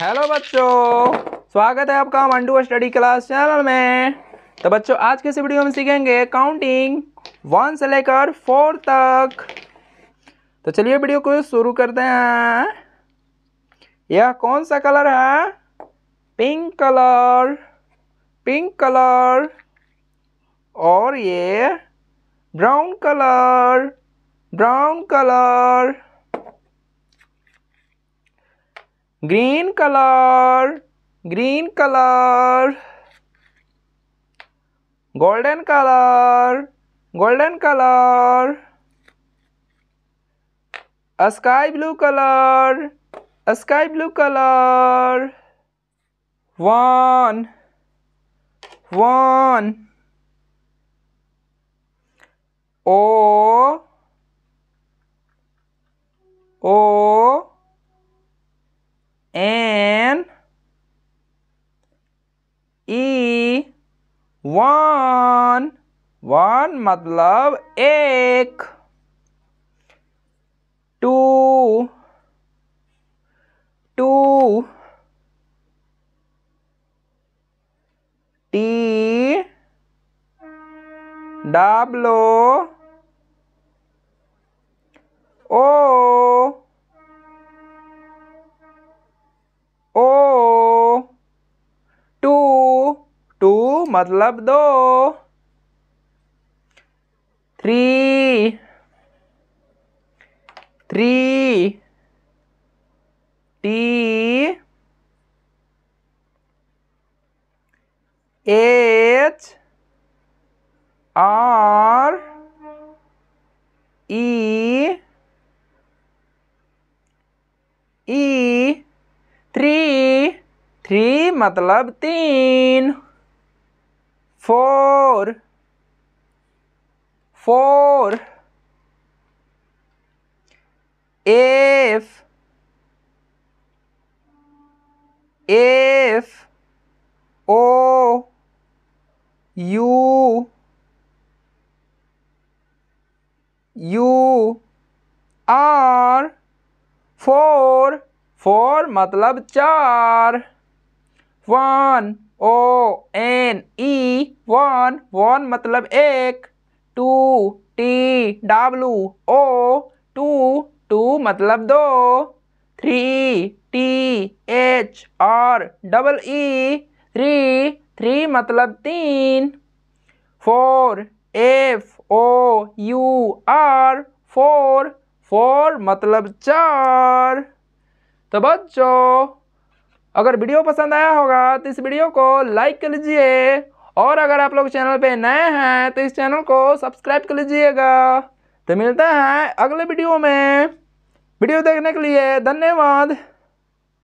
hello बच्चों स्वागत है आपका मंडू स्टडी क्लास चैनल में तो बच्चों आज के इस वीडियो में सीखेंगे काउंटिंग वन से लेकर फोर तक तो चलिए वीडियो को शुरू करते हैं यह कौन सा कलर है पिंक कलर पिंक कलर और ये brown colour brown colour green colour green colour golden colour golden colour sky blue colour sky blue colour one one O O one one मतलब एक two two T W O two मतलब दो three three T H R E E three three मतलब तीन four four F F O U U R four four मतलब चार one O N E one one मतलब एक to T W O two two मतलब दो three T H R double E three three मतलब तीन four F O U R four four मतलब चार तो बच्चों अगर वीडियो पसंद आया होगा तो इस वीडियो को लाइक कर लीजिए और अगर आप लोग चैनल पे नए हैं तो इस चैनल को सब्सक्राइब कर लीजिएगा तो मिलते हैं अगले वीडियो में वीडियो देखने के लिए धन्यवाद